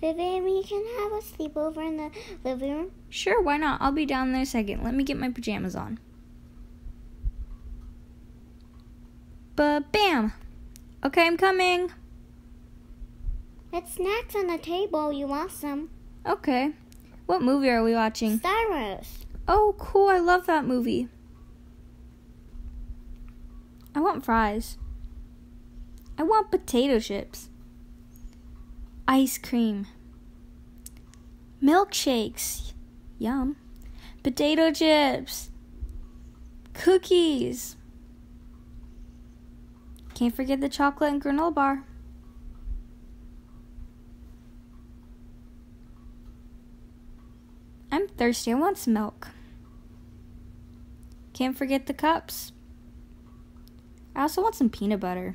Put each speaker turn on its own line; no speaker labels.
Vivian, we can have a sleepover in the living room. Sure, why not? I'll be down there a second. Let me get my pajamas on. But bam! Okay, I'm coming. It's snacks on the table. You want some? Okay. What movie are we watching? Star Wars. Oh, cool. I love that movie. I want fries. I want potato chips. Ice cream. Milkshakes. Yum. Potato chips. Cookies. Can't forget the chocolate and granola bar. I'm thirsty. I want some milk. Can't forget the cups. I also want some peanut butter.